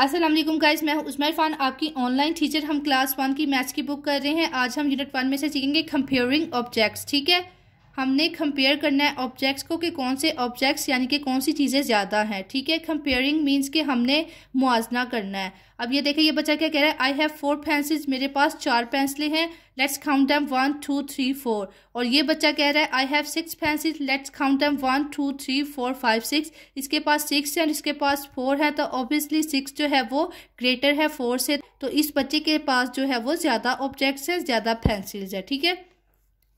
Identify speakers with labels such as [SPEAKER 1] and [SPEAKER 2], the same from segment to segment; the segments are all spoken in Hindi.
[SPEAKER 1] असलम गाइज मैं उस्मा इरफान आपकी ऑनलाइन टीचर हम क्लास वन की मैथ्स की बुक कर रहे हैं आज हम यूनिट वन में से सीखेंगे कंपेयरिंग ऑब्जेक्ट्स ठीक है हमने कंपेयर करना है ऑब्जेक्ट्स को कि कौन से ऑब्जेक्ट्स यानी कि कौन सी चीज़ें ज़्यादा हैं ठीक है कंपेयरिंग मींस कि हमने मुआजना करना है अब ये देखें ये बच्चा क्या कह रहा है आई हैव फोर पेंसिल्स मेरे पास चार पेंसिलें हैं let's count M one two three four और ये बच्चा कह रहा है I have six pencils let's count them one two three four five six इसके पास सिक्स है और इसके पास फोर है तो ऑब्वियसली सिक्स जो है वो ग्रेटर है फोर से तो इस बच्चे के पास जो है वो ज़्यादा ऑब्जेक्ट्स हैं ज़्यादा पेंसिल्स है ठीक है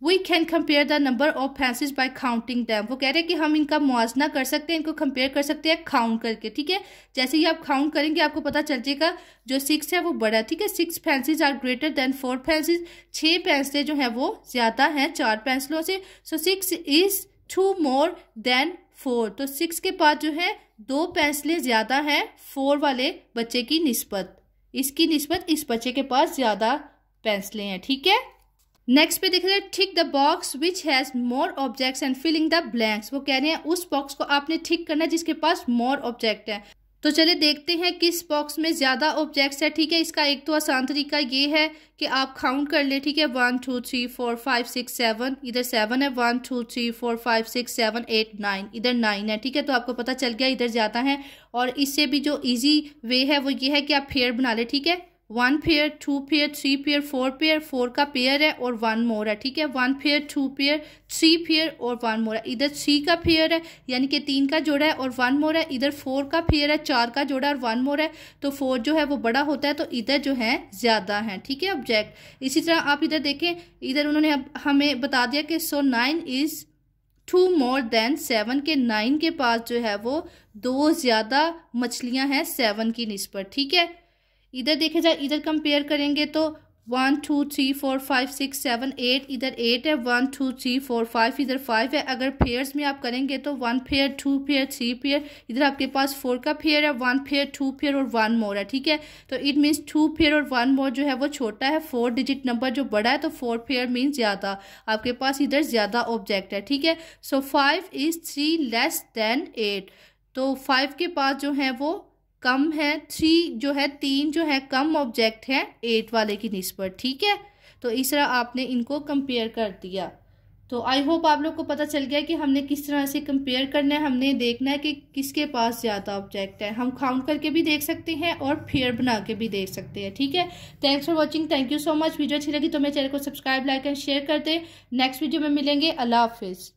[SPEAKER 1] we can compare the number of pencils by counting them वो कह रहे हैं कि हम इनका मुआजना कर सकते हैं इनको कंपेयर कर सकते हैं काउंट करके ठीक है जैसे ही आप काउंट करेंगे आपको पता चल जाएगा जो सिक्स है वो बड़ा है ठीक है six pencils are greater than four pencils छः फैंसले जो हैं वो ज़्यादा हैं चार फैंसलों से so six is two more than four तो सिक्स के पास जो है दो पेंसिलें ज़्यादा हैं फोर वाले बच्चे की नस्बत इसकी नस्बत इस बच्चे के पास ज़्यादा पेंसिलें हैं ठीक है नेक्स्ट पे देख रहे हैं ठीक the box which has more objects and filling the blanks वो कह रहे हैं उस बॉक्स को आपने ठीक करना जिसके पास मोर ऑब्जेक्ट है तो चलिए देखते हैं किस बॉक्स में ज़्यादा ऑब्जेक्ट्स है ठीक है इसका एक तो आसान तरीका ये है कि आप काउंट कर ले ठीक है one two three four five six seven इधर सेवन है one two three four five six seven eight nine इधर नाइन है ठीक है तो आपको पता चल गया इधर जाता है और इससे भी जो ईजी वे है वो ये है कि आप फेयर बना ले ठीक है one pair two pair three pair four pair four का पेयर है और वन मोर है ठीक है one pair two pair three pair और वन मोर है इधर थ्री का पेयर है यानी कि तीन का जोड़ा है और वन मोर है इधर फोर का पेयर है चार का जोड़ा और वन मोर है तो फोर जो है वो बड़ा होता है तो इधर जो है ज़्यादा है ठीक है ऑब्जेक्ट इसी तरह आप इधर देखें इधर उन्होंने हमें बता दिया कि so nine is two more than seven के नाइन के पास जो है वो दो ज़्यादा मछलियां हैं सेवन की निस्पत ठीक है इधर देखे जाए इधर कंपेयर करेंगे तो one two three four five six seven eight इधर एट है one two three four five इधर फाइव है अगर फेयर्स में आप करेंगे तो one pair two pair three pair इधर आपके पास फोर का फेयर है वन फेयर टू फेयर और वन मोर है ठीक है तो इट मीन्स टू फेयर और वन मोर जो है वो छोटा है फोर डिजिट नंबर जो बड़ा है तो फोर फेयर मीन्स ज़्यादा आपके पास इधर ज़्यादा ऑब्जेक्ट है ठीक है so five is three less than eight तो फाइव के पास जो है वो कम है थ्री जो है तीन जो है कम ऑब्जेक्ट है एट वाले की निस्बत ठीक है तो इस तरह आपने इनको कंपेयर कर दिया तो आई होप आप लोग को पता चल गया कि हमने किस तरह से कंपेयर करना है हमने देखना है कि किसके पास ज़्यादा ऑब्जेक्ट है हम काउंट करके भी देख सकते हैं और फेयर बना के भी देख सकते हैं ठीक है thanks for watching thank you so much video अच्छी लगी तो मेरे चैनल को सब्सक्राइब लाइक एंड शेयर कर दे नेक्स्ट वीडियो में मिलेंगे अल्लाह हाफिज़